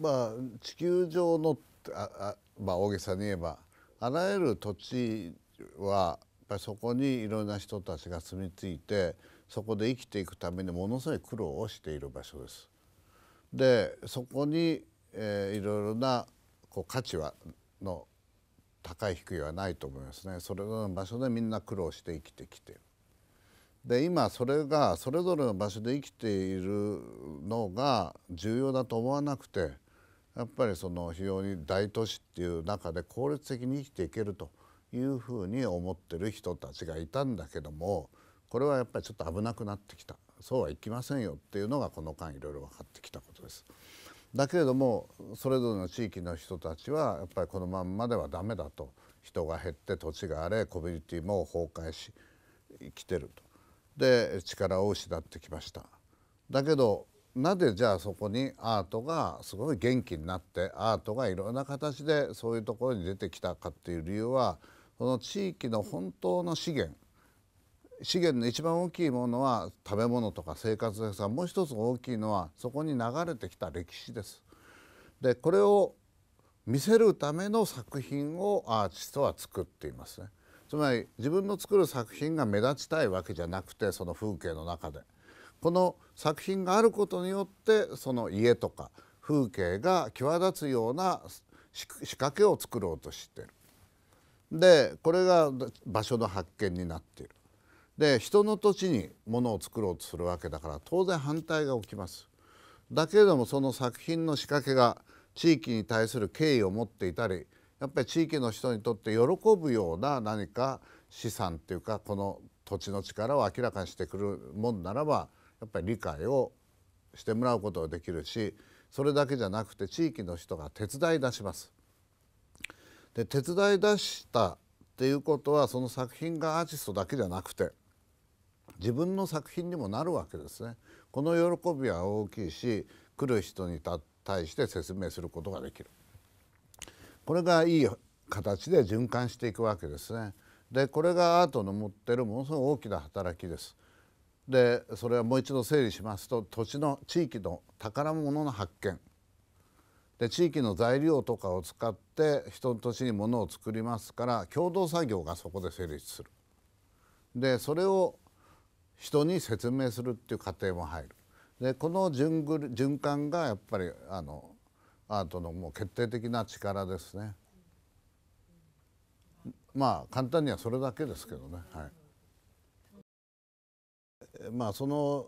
まあ、地球上のああ、まあ、大げさに言えばあらゆる土地はやっぱりそこにいろんな人たちが住み着いてそこで生きていくためにものすごい苦労をしている場所です。でそこに、えー、いろいろなこう価値はの高い低いはないと思いますねそれぞれの場所でみんな苦労して生きてきてで今それがそれぞれの場所で生きているのが重要だと思わなくてやっぱりその非常に大都市っていう中で効率的に生きていけるというふうに思ってる人たちがいたんだけどもこれはやっぱりちょっと危なくなってきたそうはいきませんよっていうのがこの間いろいろ分かってきたことです。だけれどもそれぞれの地域の人たちはやっぱりこのまんまではダメだと人が減って土地が荒れコミュニティも崩壊し生きてるとで力を失ってきましただけどなぜじゃあそこにアートがすごい元気になってアートがいろんな形でそういうところに出てきたかっていう理由はその地域の本当の資源資源の一番大きいものは食べ物とか生活ですがもう一つ大きいのはそこに流れてきた歴史です。でこれを見せるための作品をアーティストは作っていますね。つまり自分の作る作品が目立ちたいわけじゃなくてその風景の中で。この作品があることによってその家とか風景が際立つような仕掛けを作ろうとしてる。でこれが場所の発見になっている。で人の土地にものを作ろうとするわけだから当然反対が起きます。だけれどもその作品の仕掛けが地域に対する敬意を持っていたりやっぱり地域の人にとって喜ぶような何か資産っていうかこの土地の力を明らかにしてくるもんならばやっぱり理解をしてもらうことができるしそれだけじゃなくて地域の人が手伝い出します。で手伝い出したっていうことはその作品がアーティストだけじゃなくて自分の作品にもなるわけですね。この喜びは大きいし来る人に対して説明することができる。これがいい形で循環していくわけですね。でこれがアートの持ってるものすごい大きな働きです。でそれはもう一度整理しますと土地の地域の宝物の発見で地域の材料とかを使って人の土地に物を作りますから共同作業がそこで成立する。でそれを人に説明するっていう過程も入る。でこの循循環がやっぱりあのアートのもう決定的な力ですね。まあ簡単にはそれだけですけどね。はいまあその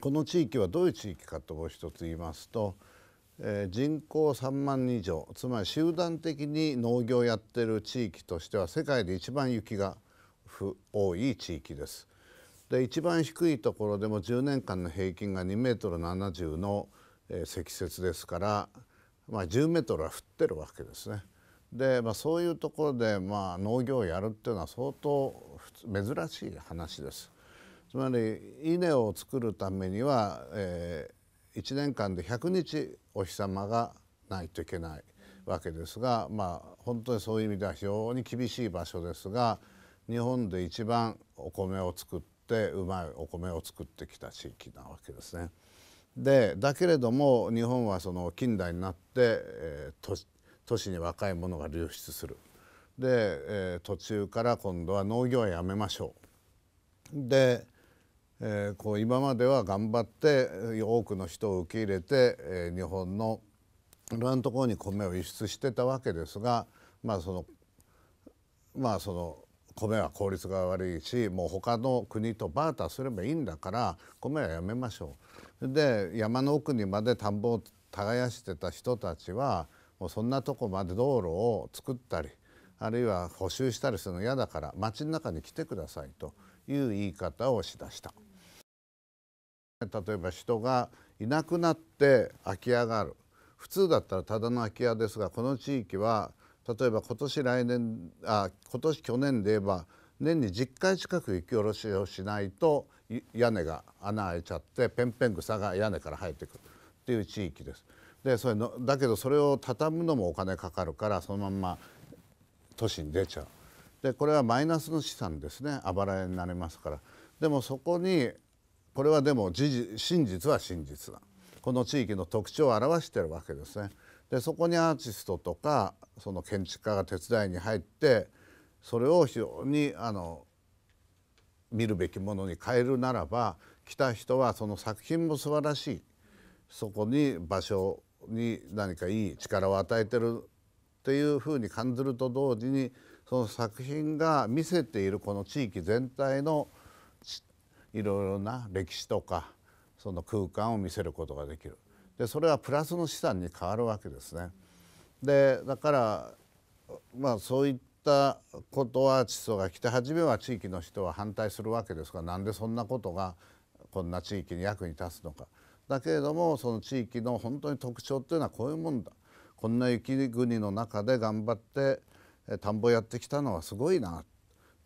この地域はどういう地域かともう一つ言いますと、えー、人口3万人以上つまり集団的に農業をやってる地域としては世界で一番雪が多い地域です。で一番低いところでも10年間の平均が2メートル70の、え積雪ですから、まあ、10メートルは降ってるわけですね。で、まあ、そういうところで、まあ、農業をやるっていうのは相当珍しい話です。つまり稲を作るためには、えー、1年間で100日お日様がないといけないわけですが、まあ、本当にそういう意味では非常に厳しい場所ですが日本で一番お米を作ってうまいお米を作ってきた地域なわけですね。でだけれども日本はその近代になって、えー、都都市に若いものが流出する。で、えー、途中から今度は農業はやめましょう。でえー、こう今までは頑張って多くの人を受け入れて、えー、日本のいろんなところに米を輸出してたわけですがまあそのまあその米は効率が悪いしもう他の国とバーターすればいいんだから米はやめましょう。で山の奥にまで田んぼを耕してた人たちはもうそんなとこまで道路を作ったりあるいは補修したりするの嫌だから町の中に来てくださいという言い方をしだした。例えば人がいなくなって空き家がある普通だったらただの空き家ですがこの地域は例えば今年来年あ今年去年で言えば年に10回近く雪下ろしをしないと屋根が穴開いちゃってペンペン草が屋根から生えてくるっていう地域です。でそれのだけどそれを畳むのもお金かかるからそのまんま都市に出ちゃう。でこれはマイナスの資産ですねあばら屋になりますから。でもそこにこれはでも真実は真実だこの地域の特徴を表してるわけですね。でそこにアーティストとかその建築家が手伝いに入ってそれを非常にあの見るべきものに変えるならば来た人はその作品も素晴らしいそこに場所に何かいい力を与えてるっていうふうに感じると同時にその作品が見せているこの地域全体のいろいろな歴史とかその空間を見せることができるでそれはプラスの資産に変わるわけですね。でだからまあそういったことは地層が来て初めは地域の人は反対するわけですがなんでそんなことがこんな地域に役に立つのか。だけれどもその地域の本当に特徴っていうのはこういうもんだこんな雪国の中で頑張って田んぼやってきたのはすごいな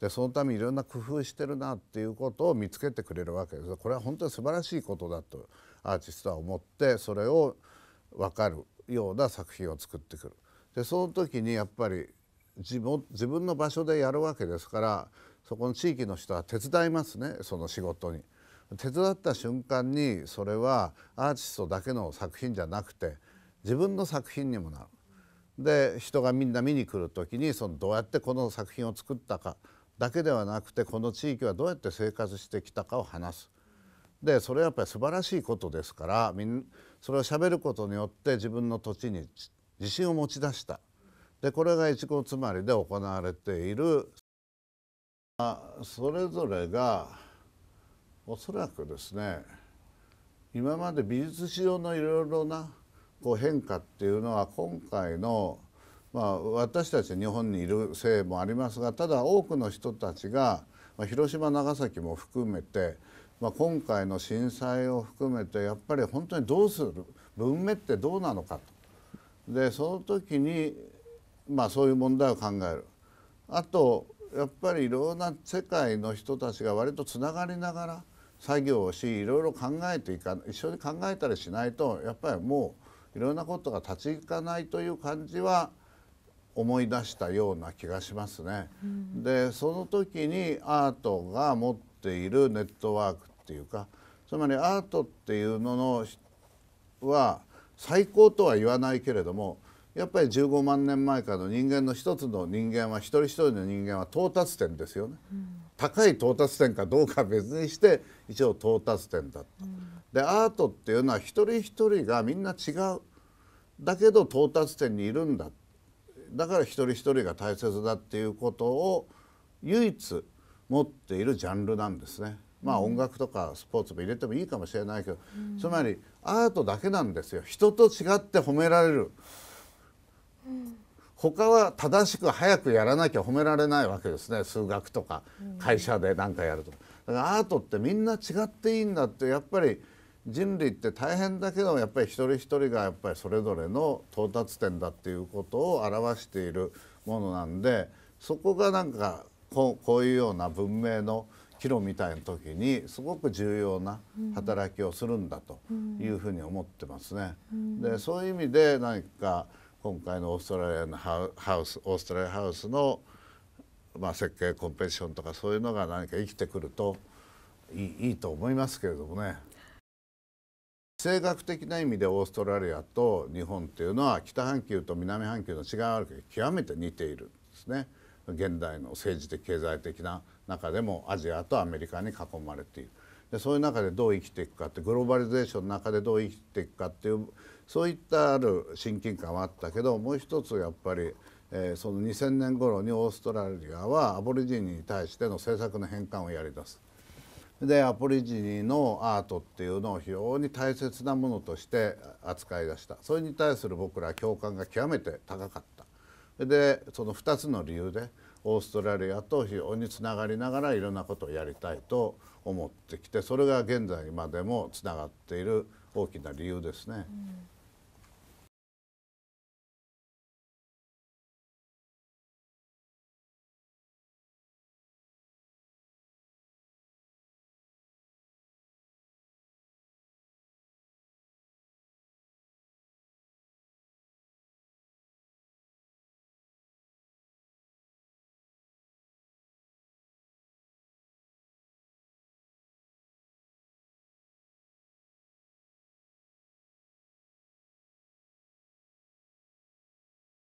でそのためいろんな工夫してるなっていうことを見つけてくれるわけですこれは本当に素晴らしいことだとアーティストは思ってそれを分かるような作品を作ってくる。でその時にやっぱり自分自分の場所でやるわけですからそこの地域の人は手伝いますねその仕事に。手伝った瞬間にそれはアーティストだけの作品じゃなくて自分の作品にもなる。で人がみんな見に来る時にそのどうやってこの作品を作ったかだけではなくてこの地域はどうやって生活してきたかを話す。でそれはやっぱり素晴らしいことですからみんそれをしゃべることによって自分の土地に自信を持ち出したでこれが越後つまりで行われているそれぞれがおそらくですね今まで美術史上のいろいろなこう変化っていうのは今回のまあ、私たち日本にいるせいもありますがただ多くの人たちが、まあ、広島長崎も含めて、まあ、今回の震災を含めてやっぱり本当にどうする文明ってどうなのかとでその時に、まあ、そういう問題を考える。あとやっぱりいろんな世界の人たちが割とつながりながら作業をしいろいろ考えていか一緒に考えたりしないとやっぱりもういろんなことが立ち行かないという感じは思い出したような気がしますね。うん、でその時にアートが持っているネットワークっていうかつまりアートっていうののは最高とは言わないけれどもやっぱり15万年前からの人間の一つの人間は一人一人の人間は到達点ですよね、うん、高い到達点かどうか別にして一応到達点だった、うん、でアートっていうのは一人一人がみんな違うだけど到達点にいるんだだから一人一人が大切だっていうことを唯一持っているジャンルなんですね。まあ音楽とかスポーツも入れてもいいかもしれないけど、うん、つまりアートだけなんですよ人と違って褒められる、うん、他は正しく早くやらなきゃ褒められないわけですね数学とか会社で何かやるとだからアートってみんな違っていいんだってやっぱり人類って大変だけどやっぱり一人一人がやっぱりそれぞれの到達点だっていうことを表しているものなんでそこがなんかこういうような文明の岐路みたいな時にすごく重要な働きをするんだというふうに思ってますね。でそういう意味で何か今回のオーストラリアのハウスオーストラリアハウスの、まあ、設計コンペティションとかそういうのが何か生きてくるといいいいと思いますけれどもね。性格的な意味でオーストラリアと日本っていうのは北半球と南半球の違いがあるけど極めて似ているんですね現代の政治的経済的な中でもアジアとアメリカに囲まれているでそういう中でどう生きていくかってグローバリゼーションの中でどう生きていくかっていうそういったある親近感はあったけどもう一つやっぱり、えー、その2000年頃にオーストラリアはアボリジニに対しての政策の変換をやり出す。でアポリジニのアートっていうのを非常に大切なものとして扱い出したそれに対する僕ら共感が極めて高かったでその2つの理由でオーストラリアと非常につながりながらいろんなことをやりたいと思ってきてそれが現在までもつながっている大きな理由ですね。うん